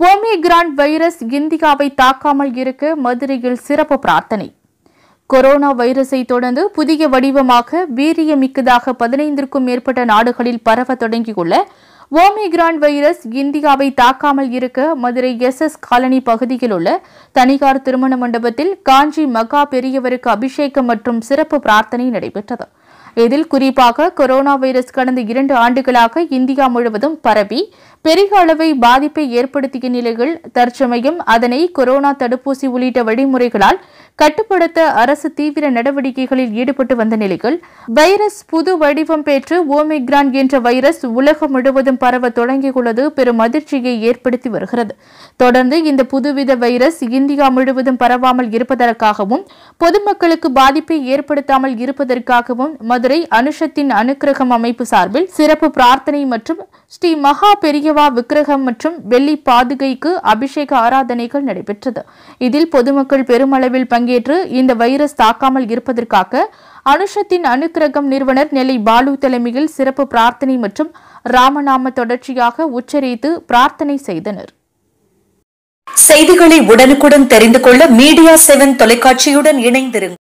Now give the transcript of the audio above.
போமிகிரான் virus இந்தியாவை தாக்காமல் இருக்க மதுரையில் சிறப்பு பிரார்த்தனை கொரோனா வைரஸை தொடர்ந்து புதிய வடிவமாக வீரியமிக்கதாக பதினைந்திற்கும் மேற்பட்ட நாடுகளில் பரவ தொடங்கியுள்ள ஓமிகிரான் வைரஸ் இந்தியாவை தாக்காமல் இருக்க மதுரை எஸ் எஸ் காலனி பகுதியில் உள்ள தனிகார் திருமண மண்டபத்தில் காஞ்சி மகா பெரியவருக்கு அபிஷேகம் மற்றும் சிறப்பு பிரார்த்தனை நடைபெற்றது இதில் குறிப்பாக கொரோனா வைரஸ் கடந்த இரண்டு ஆண்டுகளாக இந்தியா முழுவதும் பரவி பெரிய அளவை பாதிப்பை ஏற்படுத்திய நிலையில் தற்சமயம் அதனை கொரோனா தடுப்பூசி உள்ளிட்ட வழிமுறைகளால் கட்டுப்படுத்த அரசு தீவிர நடவடிக்கைகளில் ஈடுபட்டு வந்த நிலையில் வைரஸ் புது வடிவம் பெற்று ஓமிக்ரான் என்ற வைரஸ் உலகம் முழுவதும் பரவ தொடங்கியுள்ளது பெரும் அதிர்ச்சியை ஏற்படுத்தி வருகிறது தொடர்ந்து இந்த புதுவித வைரஸ் இந்தியா முழுவதும் பரவாமல் இருப்பதற்காகவும் பொதுமக்களுக்கு பாதிப்பை ஏற்படுத்தாமல் இருப்பதற்காகவும் மதுரை அனுஷத்தின் அனுக்கிரகம் அமைப்பு சார்பில் சிறப்பு பிரார்த்தனை மற்றும் ஸ்ரீ மகா பெரியவா விக்கிரகம் மற்றும் வெள்ளி பாதுகைக்கு அபிஷேக ஆராதனைகள் நடைபெற்றது இதில் பொதுமக்கள் பெருமளவில் பங்கேற்று பங்கேற்று இந்த வைரஸ் தாக்காமல் இருப்பதற்காக அனுஷத்தின் அனுக்கிரகம் நிறுவனர் நெல்லை பாலு தலைமையில் சிறப்பு பிரார்த்தனை மற்றும் ராமநாம தொடர்ச்சியாக உச்சரித்து பிரார்த்தனை செய்தனர் செய்திகளை உடனுக்குடன் தெரிந்து கொள்ள மீடியா செவன் தொலைக்காட்சியுடன் இணைந்திருங்கள்